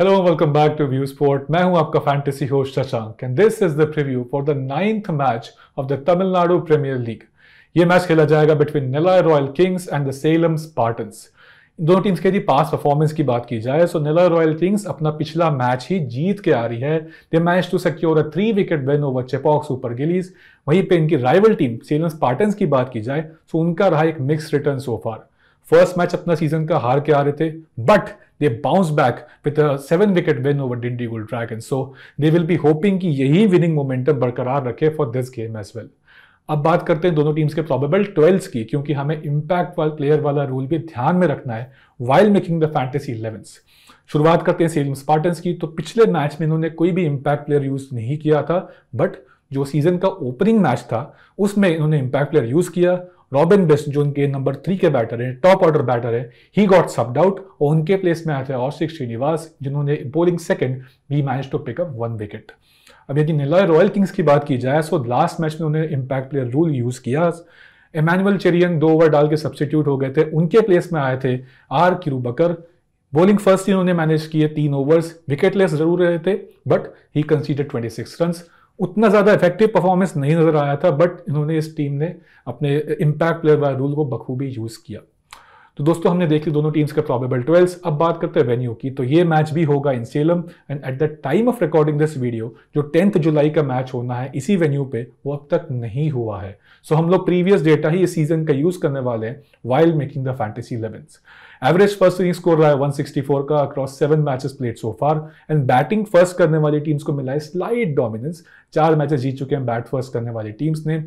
hello welcome back to view sport मैं हूं आपका fantasy host Shashank and this is the preview for the ninth match of the Tamil Nadu premiere league ये match खेला जाएगा between Nellai royal kings and the Salem spartans दोनों teams के यदि पास performance की बात की जाए सो नेला रॉयल किंग्स अपना पिछला मैच ही जीत के आ रही है they match to secure a three wicket win over Chepauk super Gillies वहीं पे इनकी राइवल टीम सेलम स्पार्टन्स की बात की जाए सो उनका रहा एक mix return so far first match अपना सीजन का हार के आ रहे थे but they bounced back with a seven wicket win over Dindigul dragon so they will be कि यही विनिंग momentum बरकरार रखे for this game as well अब बात करते हैं दोनों टीम्स के प्रोबेबल ट्वेल्थ की क्योंकि हमें इम्पैक्ट वाल प्लेयर वाला रूल भी ध्यान में रखना है while making the fantasy elevens शुरुआत करते हैं सेलिम स्पार्टन्स की तो पिछले मैच में इन्होंने कोई भी इम्पैक्ट प्लेयर यूज नहीं किया था बट जो सीजन का ओपनिंग मैच था उसमें इन्होंने इम्पैक्ट प्लेयर यूज किया रॉबिन बेस्ट जो उनके नंबर थ्री के बैटर हैं टॉप ऑर्डर बैटर हैं ही गॉट सब्ड आउट और उनके प्लेस में आए थे औशिक श्रीनिवास जिन्होंने bowling second we manage to pick up one wicket अब यदि निलॉय रॉयल किंग्स की बात की जाए सो लास्ट मैच में उन्होंने इम्पैक्ट प्लेयर रूल यूज़ किया इमानुअल चेरियन दो ओवर डाल के सब्सटीट्यूट हो गए थे उनके प्लेस में आए थे आर किरूबकर बॉलिंग फर्स्ट इन्होंने मैनेज किए तीन ओवर्स विकेटलेस जरूर रहे थे but he consider 26 six run उतना ज़्यादा इफेक्टिव परफॉर्मेंस नहीं नज़र आया था बट इन्होंने इस टीम ने अपने इम्पैक्ट प्लेयर बाय रूल को बखूबी यूज़ किया तो दोस्तों हमने देख ली दोनों टीम्स के प्रॉबेबल ट्वेल्व अब बात करते हैं वेन्यू की तो ये मैच भी होगा in Salem and at the time of recording this video जो टेंथ जुलाई का मैच होना है इसी वेन्यू पे वो अब तक नहीं हुआ है सो so, हम लोग प्रीवियस डेटा ही इस सीजन का यूज करने वाले हैं while making the fantasy eleven average first inning score रहा है 164 का across seven matches played so far and batting first करने वाली टीम्स को मिला है स्लाइड डोमिनेंस चार मैचेस जीत चुके हैं बैट फर्स्ट करने वाली टीम्स ने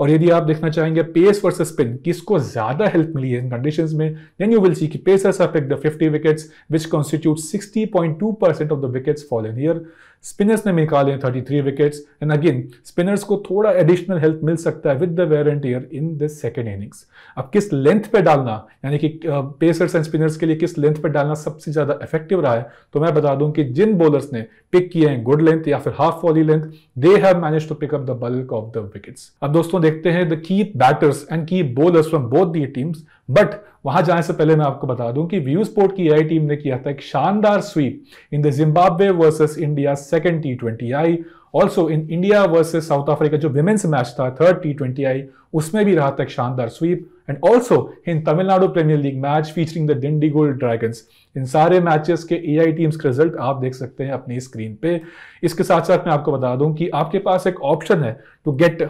और यदि आप देखना चाहेंगे पेस वर्सेस स्पिन किसको ज्यादा हेल्प मिली है इन कंडीशंस में देन यू विल सी कि pacers have the 50 wickets which constitute 60.2% of the wickets in year spinners ने निकाले three wickets and again spinners को थोड़ा एडिशनल हेल्प मिल सकता है with the wear and in the second innings अब किस लेंथ पे डालना यानी कि पेसर्स एंड स्पिनर्स के लिए किस लेंथ पे डालना सबसे ज़्यादा इफेक्टिव रहा है तो मैं बता दूं कि जिन बॉलर्स ने पिक किए हैं गुड लेंथ या फिर half volley length they have manage to pick up the bulk of the wickets अब दोस्तों देखते हैं the key batters and key bowlers from both the teams but वहां जाने से पहले मैं आपको बता दूं कि व्यू स्पोर्ट की आई टीम ने किया था एक शानदार sweep in the Zimbabwe versus India second T twenty I also in India versus South Africa जो विमेन्स मैच था थर्ड टी ट्वेंटी आई उसमें भी रहा था एक शानदार sweep and also in Tamil Nadu premiere league match featuring the gold dragons in सारे matches के ए आई टीम्स के रिजल्ट आप देख सकते हैं अपनी स्क्रीन पे इसके साथ साथ मैं आपको बता दूं कि आपके पास एक ऑप्शन है to get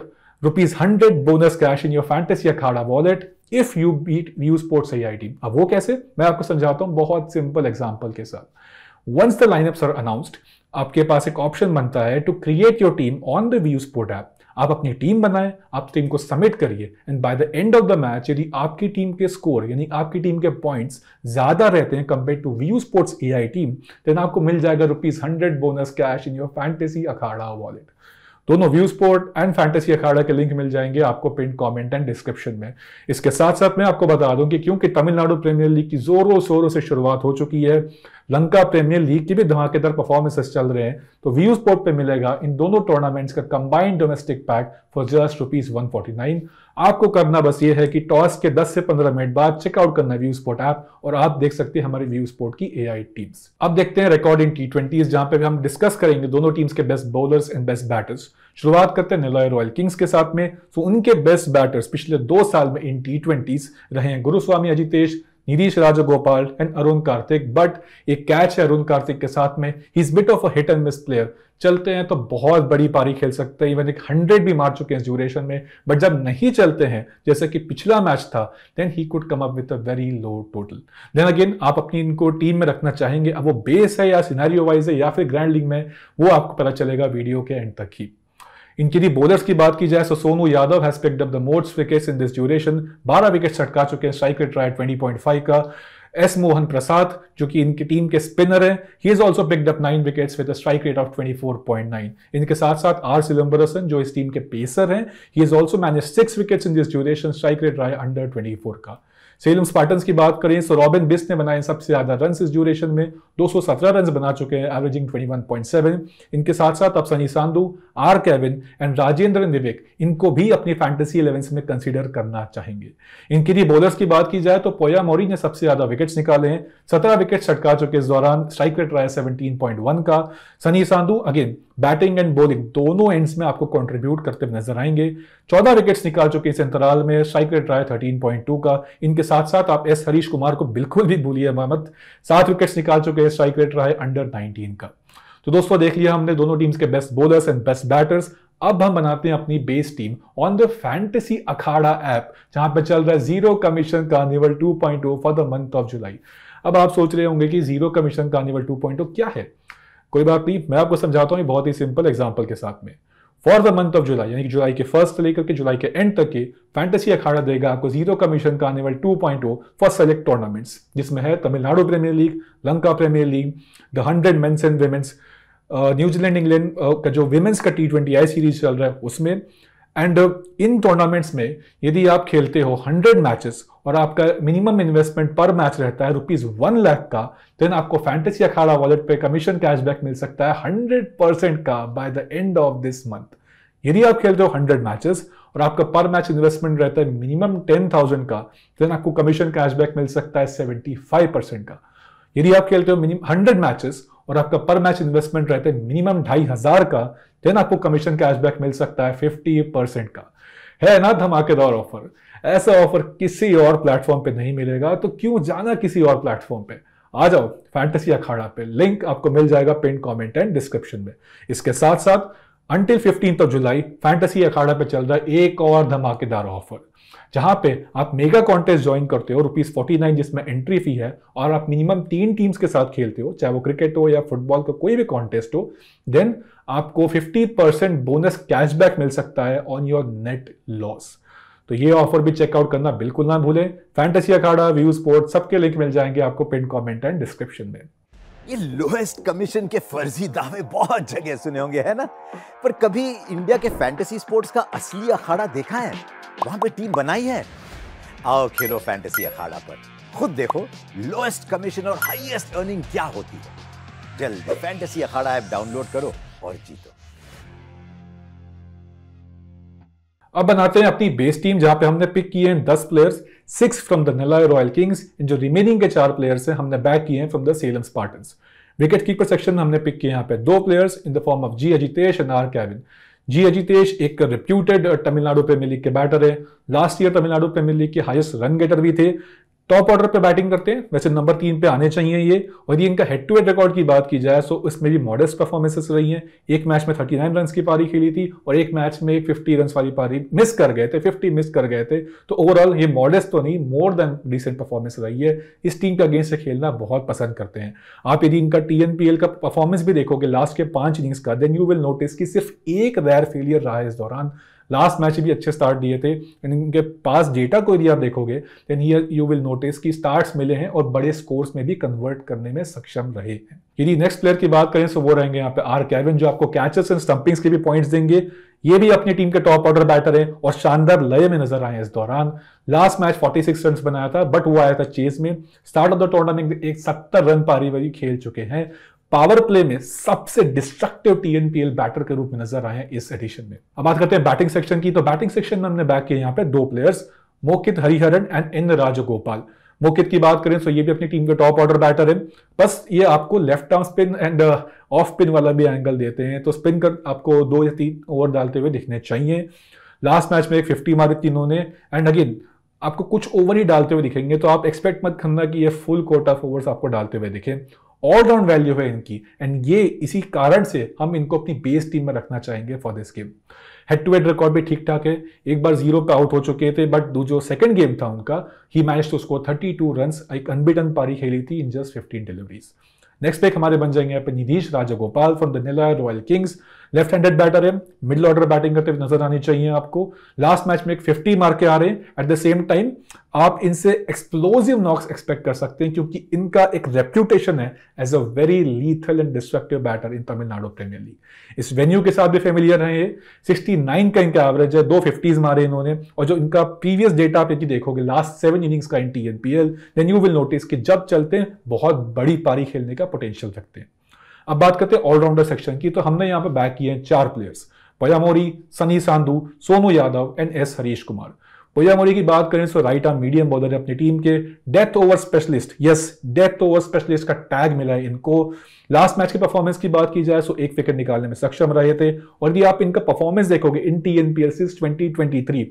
rupees hundred bonus cash in your fantasy Akhada wallet if you beat view sports I I अब वो कैसे मैं आपको समझाता हूँ बहुत सिंपल एग्जाम्पल के साथ once the line are announced आपके पास एक ऑप्शन बनता है to create your team on the view sport app आप अपनी टीम बनाएं आप टीम को सबमिट करिए and by the end of the match यदि आपकी टीम के स्कोर यानी आपकी टीम के पॉइंट्स ज्यादा रहते हैं compare to view sports A team then आपको मिल जाएगा rupees hundred bonus cash in your fantasy Akhada wallet दोनों view sport and fantasy Akhada के लिंक मिल जाएंगे आपको पिन कमेंट एंड डिस्क्रिप्शन में इसके साथ साथ मैं आपको बता दूं कि क्योंकि तमिलनाडु प्रीमियर लीग की जोरों शोरों से शुरुआत हो चुकी है लंका प्रीमियर लीग की भी धमाकेदार परफॉर्मेंसेस चल रहे हैं तो व्यू स्पोर्ट पर मिलेगा इन दोनों टूर्नामेंट्स का combined domestic pack for just rupees one आपको करना बस ये है कि टॉस के 10 से 15 मिनट बाद चेकआउट करना व्यू स्पोर्ट ऐप और आप देख सकते हैं हमारे व्यू स्पोर्ट की ए टीम्स अब देखते हैं रिकॉर्ड इन टी ट्वेंटी जहां पर हम डिस्कस करेंगे दोनों टीम्स के best bowlers and best batters शुरुआत करते हैं निलॉय रॉयल किंग्स के साथ में सो तो उनके बेस्ट बैटर्स पिछले दो साल में इन टी ट्वेंटीज रहे हैं Guruswamy Ajitesh Nidish Rajagopal and Arun Karthik but एक कैच है अरुण कार्तिक के साथ में he is bit of a hit and miss player चलते हैं तो बहुत बड़ी पारी खेल सकते हैं इवन एक हंड्रेड भी मार चुके हैं ड्यूरेशन में बट जब नहीं चलते हैं जैसे कि पिछला मैच था then he could come up with a very low total then again आप अपनी इनको टीम में रखना चाहेंगे अब वो बेस है या सिनेरियो वाइज है या फिर ग्रैंड लीग में वो आपको पता चलेगा वीडियो के एंड तक ही इनकी यदि बोलर्स की बात की जाए तो Sonu Yadav has picked up the most wickets in this duration 12 wickets छटका चुके हैं स्ट्राइक रेट रहा है 20.5 का एस मोहन प्रसाद जो कि इनकी टीम के स्पिनर हैं he is also picked up nine wickets with strike rate of 24.9 इनके साथ साथ आर सिलंबरसन जो इस टीम के पेसर हैं he is also manage six wickets in this duration strike rate रहा है अंडर फोर का सेलम स्पार्टन्स की बात करें तो रॉबिन बिस्ट ने बनाए सबसे ज्यादा रन इस ड्यूरेशन में 217 रन बना चुके हैं एवरेजिंग 21.7 इनके साथ साथ अब Sunny Sandhu R Kevin and Rajendra निवेक इनको भी अपनी फैंटेसी इलेवेंस में कंसिडर करना चाहेंगे इनके लिए बॉलर्स की बात की जाए तो पोया मोरी ने सबसे ज्यादा विकेट्स निकाले हैं सत्रह विकेट छटका चुके इस दौरान स्ट्राइक रेट रहा है सेवनटीन का Sunny Sandhu again batting and bowling दोनों एंड्स में आपको कंट्रीब्यूट करते हुए नजर आएंगे चौदह विकेट्स निकाल चुके इस अंतराल में स्ट्राइक रेट रहा है थर्टीन पॉइंट टू का इनके साथ साथ आप एस हरीश कुमार को बिल्कुल भी भूलिए मत सात विकेट्स निकाल चुके हैं स्ट्राइक रेट रहा है अंडर नाइनटीन का तो दोस्तों देख लिया हमने दोनों टीम्स के best bowlers and best batters अब हम बनाते हैं अपनी base team on the fantasy Akhada app जहां पर चल रहा है zero commission carnival 2.0 for the month of जुलाई अब आप सोच रहे होंगे कि जीरो कमीशन कार्निवल 2.0 क्या है कोई बात नहीं मैं आपको समझाता हूँ बहुत ही सिंपल एग्जाम्पल के साथ में फॉर द मंथ ऑफ जुलाई यानी कि जुलाई के फर्स्ट से लेकर के जुलाई के एंड तक के फैंटेसी अखाड़ा देगा आपको जीरो कमीशन का आने वाले two point O for select tournaments जिसमें है Tamil Nadu premiere league Lanka premier league the hundred mens and womens New Zealand England का जो वेमेंस का टी ट्वेंटी आई सीरीज चल रहा है उसमें एंड इन टूर्नामेंट्स में यदि आप खेलते हो 100 मैचेस और आपका मिनिमम इन्वेस्टमेंट पर मैच रहता है रुपीज वन लाख का देन आपको फैंटेसी अखाड़ा वॉलेट पे कमीशन कैशबैक मिल सकता है 100 परसेंट का by the end of this month यदि आप खेलते हो 100 मैचेस और आपका पर मैच इन्वेस्टमेंट रहता है मिनिमम 10,000 का देन आपको कमीशन कैशबैक मिल सकता है 75 परसेंट का यदि आप खेलते हो मिनिमम 100 मैचेस और आपका पर मैच इन्वेस्टमेंट रहता है मिनिमम ढाई हज़ार का देन आपको कमीशन कैशबैक मिल सकता है फिफ्टी परसेंट का है ना धमाकेदार ऑफर ऐसा ऑफर किसी और प्लेटफॉर्म पे नहीं मिलेगा तो क्यों जाना किसी और प्लेटफॉर्म पे आ जाओ फैंटेसी अखाड़ा पे लिंक आपको मिल जाएगा पिन कमेंट एंड डिस्क्रिप्शन में इसके साथ साथ अंटिल फिफ्टीन ऑफ जुलाई फैंटेसी अखाड़ा पे चल रहा है एक और धमाकेदार ऑफर जहां पे आप मेगा कॉन्टेस्ट ज्वाइन करते हो रुपीज फोर्टी नाइन जिसमें एंट्री फी है और आप मिनिमम तीन टीम्स के साथ खेलते हो चाहे वो क्रिकेट हो या फुटबॉल का को कोई भी कॉन्टेस्ट हो देन आपको फिफ्टी परसेंट बोनस कैशबैक मिल सकता है ऑन योर नेट लॉस तो ये ऑफर भी चेकआउट करना बिल्कुल ना भूलें फैंटेसी अखाड़ा व्यू स्पोर्ट सबके लिंक मिल जाएंगे आपको पिन कॉमेंट एंड डिस्क्रिप्शन में ये लोएस्ट कमीशन के फर्जी दावे बहुत जगह सुने होंगे है ना पर कभी इंडिया के फैंटेसी स्पोर्ट्स का असली अखाड़ा देखा है वहां पे टीम बनाई है आओ खेलो फैंटेसी अखाड़ा पर खुद देखो लोएस्ट कमीशन और हाईएस्ट अर्निंग क्या होती है जल्द फैंटेसी अखाड़ा ऐप डाउनलोड करो और जीतो अब बनाते हैं अपनी बेस टीम जहां पे हमने पिक किए हैं दस players six from the Nellai royal kings जो रिमेनिंग के चार प्लेयर्स हैं हमने बैक किए हैं from the Salem spartan wicket keeper section हमने पिक किए यहाँ पे दो players in the form of G Ajitesh and R Kevin G Ajitesh एक रिप्यूटेड तमिलनाडु प्रीमियर लीग के बैटर है last year Tamil Nadu premiere league के हाईएस्ट रन गेटर भी थे टॉप ऑर्डर पे बैटिंग करते हैं वैसे नंबर तीन पे आने चाहिए ये और ये इनका हेड टू हेड रिकॉर्ड की बात की जाए सो इसमें भी मॉडर्स परफॉर्मेंसेस रही हैं एक मैच में 39 नाइन की पारी खेली थी और एक मैच में 50 रन वाली पारी मिस कर गए थे 50 मिस कर गए थे तो ओवरऑल ये मॉडर्स तो नहीं मोर देन रिसेंट परफॉर्मेंस रही है इस टीम के अगेंस्ट खेलना बहुत पसंद करते हैं आप यदि इनका टी का परफॉर्मेंस भी देखोगे लास्ट के पांच इनिंग्स का देन यू विल नोटिस कि सिर्फ एक रैर फेलियर रहा है इस दौरान लास्ट मैच भी अच्छे स्टार्ट दिए थे एंड इनके पास डेटा को यदि आप देखोगे then here you will notice कि स्टार्ट्स मिले हैं और बड़े स्कोर्स में भी कन्वर्ट करने में सक्षम रहे हैं यदि नेक्स्ट प्लेयर की बात करें तो वो रहेंगे यहाँ पे आर कैविन जो आपको कैचेस एंड स्टंपिंग्स के भी पॉइंट्स देंगे ये भी अपनी टीम के टॉप ऑर्डर बैटर हैं और शानदार लय में नजर आए इस दौरान लास्ट मैच 46 सिक्स रन बनाया था बट वो आया था चेज में स्टार्ट ऑफ द टूर्नामेंट एक सत्तर रन पारी वाली खेल चुके हैं पावर प्ले में सबसे डिस्ट्रक्टिव टीएनपीएल बैटर के रूप में नजर आए हैं इस एडिशन में अब बात करते हैं बैटिंग सेक्शन की तो बैटिंग सेक्शन में हमने बैक किया यहाँ पे दो players Mokit Hariharan and N Rajagopal Mokit की बात करें तो ये भी अपनी टीम के टॉप ऑर्डर बैटर है बस ये आपको left arm spin and off spin वाला भी एंगल देते हैं तो स्पिन कर आपको दो या तीन ओवर डालते हुए दिखने चाहिए लास्ट मैच में एक फिफ्टी मारी तीनों ने एंड अगेन आपको कुछ ओवर ही डालते हुए दिखेंगे तो आप एक्सपेक्ट मत करना कि ये फुल कोट ऑफ ओवर्स आपको डालते हुए दिखें ऑल राउंड वैल्यू है इनकी एंड ये इसी कारण से हम इनको अपनी बेस टीम में रखना चाहेंगे for this game head to head record भी ठीक ठाक है एक बार जीरो पे आउट हो चुके थे बट जो सेकंड गेम था उनका he match to score thirty two run एक अनबिटन पारी खेली थी in just fifteen deliveries next पे हमारे बन जाएंगे Nidhish Rajagopal from the Nellai royal kings left handed batter है मिडिल ऑर्डर बैटिंग करते हुए नजर आनी चाहिए आपको लास्ट मैच में एक फिफ्टी मार के आ रहे हैं एट द सेम टाइम आप इनसे एक्सप्लोजिव नॉक्स एक्सपेक्ट कर सकते हैं क्योंकि इनका एक रेप्यूटेशन है as a very lethal and destructive batter in Tamil Nadu premiere league इस वेन्यू के साथ भी फेमिलियर हैं ये 69 का इनका एवरेज है दो फिफ्टीज मारे इन्होंने और जो इनका प्रीवियस डेटा आप यदि देखोगे लास्ट सेवन इनिंग्स का in T N P L then you will notice कि जब चलते हैं बहुत बड़ी पारी खेलने का पोटेंशियल रखते हैं अब बात करते हैं ऑलराउंडर सेक्शन की तो हमने यहाँ पे बैक किए हैं चार players Poyamozhi Sunny Sandhu Sonu Yadav and S Harish Kumar Poyamozhi की बात करें तो राइट आर्म मीडियम बॉलर है अपनी टीम के death over specialist yes death over specialist का टैग मिला है इनको लास्ट मैच की परफॉर्मेंस की बात की जाए तो एक विकेट निकालने में सक्षम रहे थे और यदि आप इनका परफॉर्मेंस देखोगे in T N P L twenty twenty three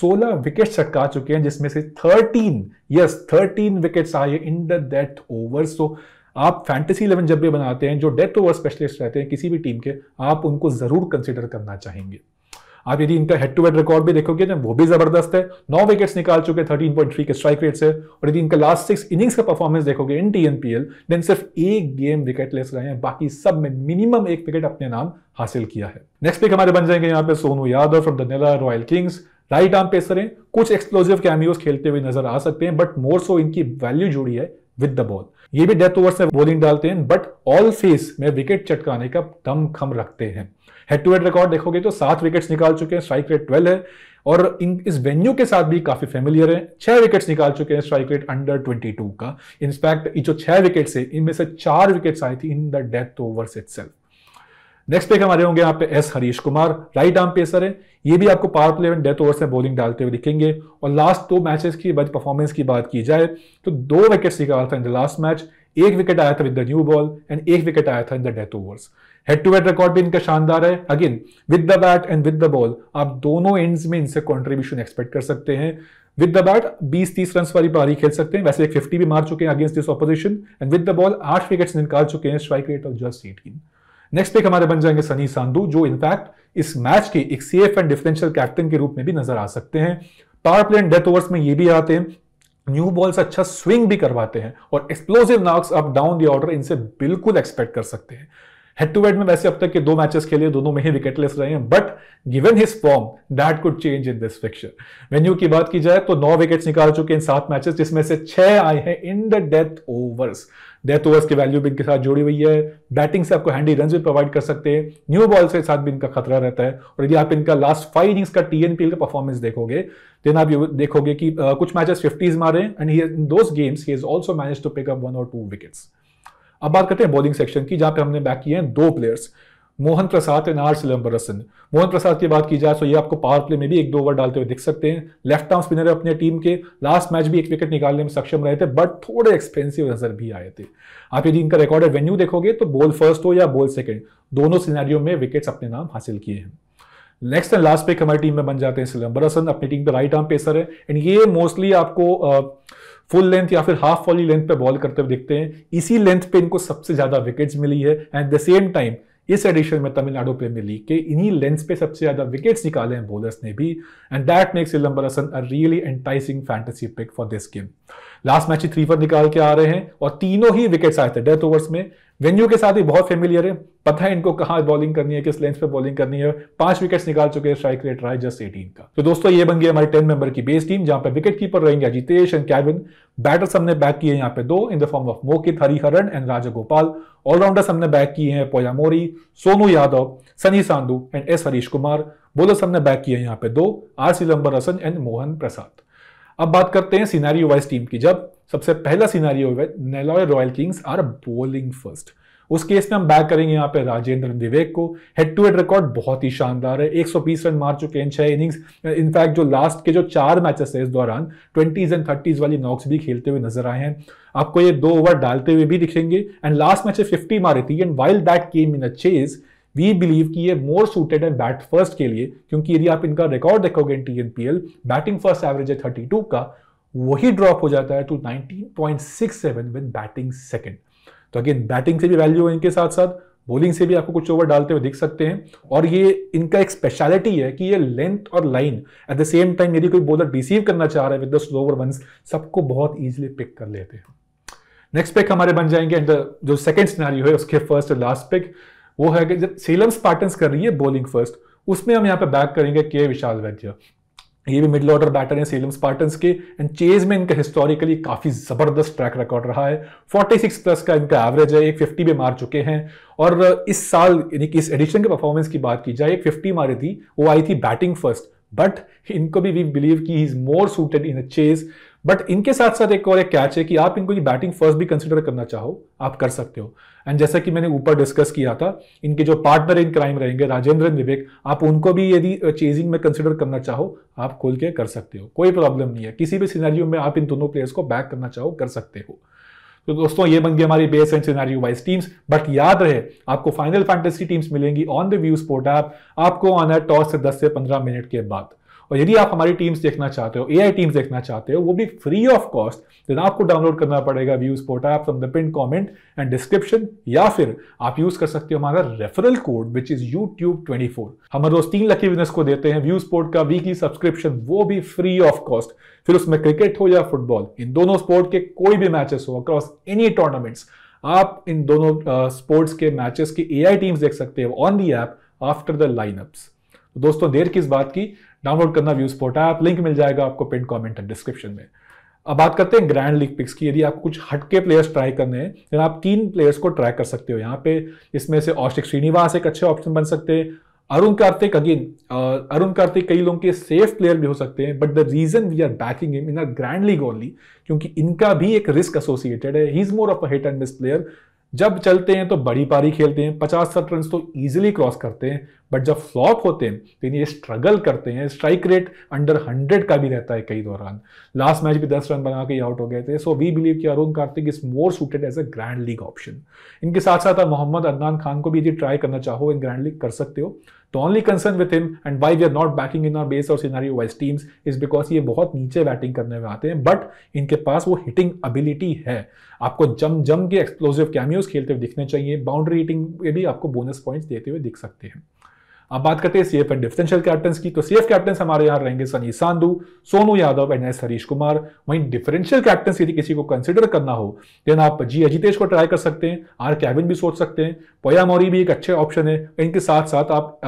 सोलह विकेट छटका चुके हैं जिसमें से थर्टीन यस थर्टीन विकेट्स आए in the death over so आप फैंटेसी इलेवन जब भी बनाते हैं जो डेथ ओवर स्पेशलिस्ट रहते हैं किसी भी टीम के आप उनको ज़रूर कंसिडर करना चाहेंगे आप यदि इनका हेड टू हेड रिकॉर्ड भी देखोगे ना तो वो भी जबरदस्त है नौ विकेट्स निकाल चुके थर्टीन पॉइंट थ्री के स्ट्राइक रेट से और यदि इनका लास्ट सिक्स इनिंग्स का परफॉर्मेंस देखोगे इन टीएनपीएल देन सिर्फ एक गेम विकेट लेस रहे हैं बाकी सब में मिनिमम एक विकेट अपने नाम हासिल किया है नेक्स्ट पिक हमारे बन जाएंगे यहाँ पे सोनू यादव फ्रॉम दनेला Royal Kings right arm pacer हैं कुछ एक्सप्लोजिव कैमियोज खेलते हुए नजर आ सकते हैं बट मोर सो इनकी वैल्यू जुड़ी है विद द बॉल ये भी डेथ ओवर्स में बॉलिंग डालते हैं बट ऑल फेस में विकेट चटकाने का दम खम रखते हैं हेड टू हेड रिकॉर्ड देखोगे तो सात विकेट्स निकाल चुके हैं स्ट्राइक रेट ट्वेल्व है और इन इस वेन्यू के साथ भी काफी फेमिलियर है छह विकेट्स निकाल चुके हैं strike rate under twenty two का इनफैक्ट जो छह विकेट्स है इनमें से चार विकेट्स आई थी in the death overs it next पे हमारे होंगे यहाँ पे S Harish Kumar right arm pacer है ये भी आपको power play and death over में बॉलिंग डालते हुए दिखेंगे और लास्ट दो मैचेस की बज परफॉर्मेंस की बात की जाए तो दो विकेट निकाला था इन द लास्ट मैच एक विकेट आया था with the new ball and एक विकेट आया था in the death overs head to head record भी इनका शानदार है again with the bat and with the ball आप दोनों एंड्स में इनसे कॉन्ट्रीब्यूशन एक्सपेक्ट कर सकते हैं विद द बैट 20-30 रन वाली पारी खेल सकते हैं वैसे एक 50 भी मार चुके हैं against this opposition and with the ball आठ विकेट्स निकाल चुके हैं strike rate of just eighteen next pick हमारे बन जाएंगे सनी सांधू जो इनफैक्ट इस मैच के एक सेफ एंड डिफरेंशियल कैप्टन के रूप में भी नजर आ सकते हैं power play and death overs में ये भी आते हैं न्यू बॉल्स अच्छा स्विंग भी करवाते हैं और explosive knocks up down the order इनसे बिल्कुल एक्सपेक्ट कर सकते हैं हेड टू हेड में वैसे अब तक के दो मैचेस खेले दोनों में ही विकेटलेस रहे हैं but given his form that could change in this fixture venue की बात की जाए तो नौ विकेट्स निकाल चुके हैं सात मैचेस जिसमें से छह आए हैं in the death overs death overs की वैल्यू भी इनके साथ जुड़ी हुई है बैटिंग से आपको हैंडी रन भी प्रोवाइड कर सकते हैं न्यू बॉल से साथ भी इनका खतरा रहता है और यदि आप इनका लास्ट फाइव इनिंग्स का टीएनपीएल का परफॉर्मेंस देखोगे देन आप ये देखोगे कि uh, कुछ मैचेस फिफ्टीज मारे and those games he is also manage to pick up one और टू विकेट्स अब बात करते हैं बॉलिंग सेक्शन की जहां पे हमने बैक किए हैं दो players Mohan Prasad and R Silambarasan Mohan Prasad की बात की जाए तो ये आपको पावर प्ले में भी एक दो ओवर डालते हुए दिख सकते हैं लेफ्ट आर्म स्पिनर है अपने टीम के लास्ट मैच भी एक विकेट निकालने में सक्षम रहे थे बट थोड़े एक्सपेंसिव नजर भी आए थे आप यदि इनका रिकॉर्डेड वेन्यू देखोगे तो बॉल फर्स्ट हो या बॉल सेकेंड दोनों सिनेरियो में विकेट्स अपने नाम हासिल किए हैं नेक्स्ट एंड लास्ट पिक हमारी टीम में बन जाते हैं सिलम्बर हसन अपनी टीम पे राइट आर्म पेसर है एंड ये मोस्टली आपको फुल लेंथ या फिर हाफ वाली लेंथ पे बॉल करते हुए देखते हैं इसी लेंथ पे इनको सबसे ज्यादा विकेट्स मिली है एट द सेम टाइम इस एडिशन में तमिलनाडु प्रीमियर लीग के इन्हीं लेंस पे सबसे ज्यादा विकेट्स निकाले हैं बोलर्स ने भी and that makes Silambarasan a really enticing fantasy pick for this game last match ही थ्री पर निकाल के आ रहे हैं और तीनों ही विकेट्स आए थे डेथ ओवर्स में वेन्यू के साथ ही बहुत फेमिलियर है पता है इनको कहाँ बॉलिंग करनी है किस लेंथ पे बॉलिंग करनी है पांच विकेट्स निकाल चुके हैं स्ट्राइक रेट रहा है जस्ट एटीन का तो दोस्तों ये बन गया हमारी टेन मेंबर की बेस टीम जहां पे विकेट कीपर रहेंगे अजितेश एंड कैविन बैटर हमने बैक किए यहाँ पे दो in the form of Mokit Hariharan and Gopal all rounders हमने बैक किए हैं Poiyamozhi Sonu Yadav Sunny Sandhu and S Harish Kumar bowlers हमने बैक किए हैं यहाँ पे दो R Silambarasan and Mohan Prasad अब बात करते हैं सीनारी वाइज टीम की जब सबसे पहला सीनारी है Nellai Royal Kings are bowling first उस केस में हम बैक करेंगे यहाँ पे राजेंद्र दिवेक को हेड टू हेड रिकॉर्ड बहुत ही शानदार है 120 रन मार चुके हैं छह इनिंग्स इनफैक्ट जो लास्ट के जो चार मैचेस है इस दौरान ट्वेंटीज एंड थर्टीज वाली नॉक्स भी खेलते हुए नजर आए हैं आपको ये दो ओवर डालते हुए भी दिखेंगे एंड लास्ट मैच फिफ्टी मारी थी and while that came in a chase we believe कि ये मोर सुटेड है बैट फर्स्ट के लिए क्योंकि यदि आप इनका रिकॉर्ड देखोगे T N P L batting first average है थर्टी टू का वही ड्रॉप हो जाता है to nineteen point six seven with batting second तो अगेन बैटिंग से भी वैल्यू है इनके साथ साथ बॉलिंग से भी आपको कुछ ओवर डालते हुए दिख सकते हैं और ये इनका एक स्पेशलिटी है कि ये लेंथ और line at the same time यदि कोई बॉलर रिसीव करना चाह रहा है विद द स्लोवर वंस सबको बहुत ईजिली पिक कर लेते हैं नेक्स्ट पिक हमारे बन जाएंगे एंड जो सेकंड सिनारियो है उसके फर्स्ट और लास्ट पिक वो है कि जब सेलम स्पार्टन्स कर रही है बॉलिंग फर्स्ट उसमें हम यहाँ पे बैक करेंगे के विशाल वैद्य ये भी मिडिल ऑर्डर बैटर हैं सेलम स्पार्टन्स के एंड चेज में इनका हिस्टोरिकली काफ़ी ज़बरदस्त ट्रैक रिकॉर्ड रहा है 46 प्लस का इनका एवरेज है एक 50 भी मार चुके हैं और uh, इस साल यानी कि इस एडिशन के परफॉर्मेंस की बात की जाए एक 50 मारी थी वो आई थी बैटिंग फर्स्ट बट इनको भी वी बिलीव की he is more suited in a chase but इनके साथ साथ एक और एक कैच है कि आप इनको बैटिंग फर्स्ट भी कंसिडर करना चाहो आप कर सकते हो एंड जैसा कि मैंने ऊपर डिस्कस किया था इनके जो पार्टनर इन क्राइम रहेंगे राजेंद्र विवेक आप उनको भी यदि चेजिंग में कंसिडर करना चाहो आप खोल के कर सकते हो कोई प्रॉब्लम नहीं है किसी भी सीनारियो में आप इन दोनों प्लेयर्स को बैक करना चाहो कर सकते हो तो दोस्तों ये बन गई हमारी base and scenario wise teams but याद रहे आपको फाइनल फैंटेसी टीम्स मिलेंगी on the view sport app आपको ऑन है टॉस से 10 से 15 मिनट के बाद और यदि आप हमारी टीम्स देखना चाहते हो एआई टीम्स देखना चाहते हो वो भी फ्री ऑफ कॉस्ट देन आपको डाउनलोड करना पड़ेगा View Sport app from the pin comment and description या फिर आप यूज कर सकते हो हमारा referral code which is YouTube twenty four हम रोज तीन लकी विनर्स को देते हैं व्यूज पोर्ट का वीकली सब्सक्रिप्शन वो भी फ्री ऑफ कॉस्ट फिर उसमें क्रिकेट हो या फुटबॉल इन दोनों स्पोर्ट के कोई भी मैचेस हो अक्रॉस एनी टूर्नामेंट्स आप इन दोनों स्पोर्ट्स के मैचेस की एआई टीम्स देख सकते हो on the app after the lineups तो दोस्तों देर किस बात की डाउनलोड करना व्यू स्पोर्ट ऐप लिंक मिल जाएगा आपको पिन कॉमेंट डिस्क्रिप्शन में अब बात करते हैं ग्रैंड लीग पिक्स की यदि आप कुछ हटके प्लेयर्स ट्राई करने हैं तो आप तीन प्लेयर्स को ट्राई कर सकते हो यहाँ पे इसमें से औषिक श्रीनिवास एक अच्छे ऑप्शन बन सकते हैं अरुण कार्तिक अगेन अरुण कार्तिक कई लोगों के सेफ प्लेयर भी हो सकते हैं but the reason we are backing in a grand league only क्योंकि इनका भी एक रिस्क एसोसिएटेड है he is more of a hit and miss player जब चलते हैं तो बड़ी पारी खेलते हैं पचास सठ रन तो ईजिली क्रॉस करते हैं बट जब फ्लॉप होते हैं तो ये स्ट्रगल करते हैं स्ट्राइक रेट अंडर हंड्रेड का भी रहता है कई दौरान लास्ट मैच भी दस रन बना के आउट हो गए थे सो वी बिलीव कि Arun Karthik is more suited as a grand league option इनके साथ साथ आप मोहम्मद अदनान खान को भी यदि ट्राई करना चाहो इन ग्रैंड लीग कर सकते हो तो only concern with him and why we are not batting in our base और scenario wise teams is because ये बहुत नीचे बैटिंग करने में आते हैं बट इनके पास वो हिटिंग एबिलिटी है आपको जम जम के एक्सप्लोजिव कैमियोज खेलते हुए दिखने चाहिए बाउंड्री हिटिंग में भी आपको बोनस पॉइंट्स देते हुए दिख सकते हैं अब बात करते हैं सीएफ एंड डिफेंशियल कैप्टन की तो सीएफ कैप्टन हमारे यहाँ रहेंगे सनी सांधु सोनू यादव एंड एस हरीश कुमार वहीं डिफरेंशियल कैप्टन यदि किसी को कंसिडर करना हो देन आप जी अजितेश को ट्राई कर सकते हैं आर कैविन भी सोच सकते हैं पोया मौरी भी एक अच्छे ऑप्शन है इनके साथ साथ आप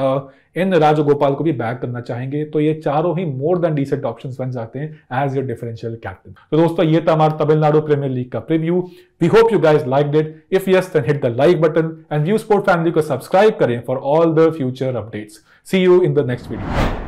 इन राजगोपाल को भी बैक करना चाहेंगे तो ये चारों ही मोर देन डिसेंट ऑप्शन बन जाते हैं एज योर डिफरेंशियल कैप्टन तो दोस्तों ये था हमारा तमिलनाडु प्रीमियर लीग का preview we hope you guys like that if yes then hit the like button and View Sport family को सब्सक्राइब करें for all the future updates see you in the next video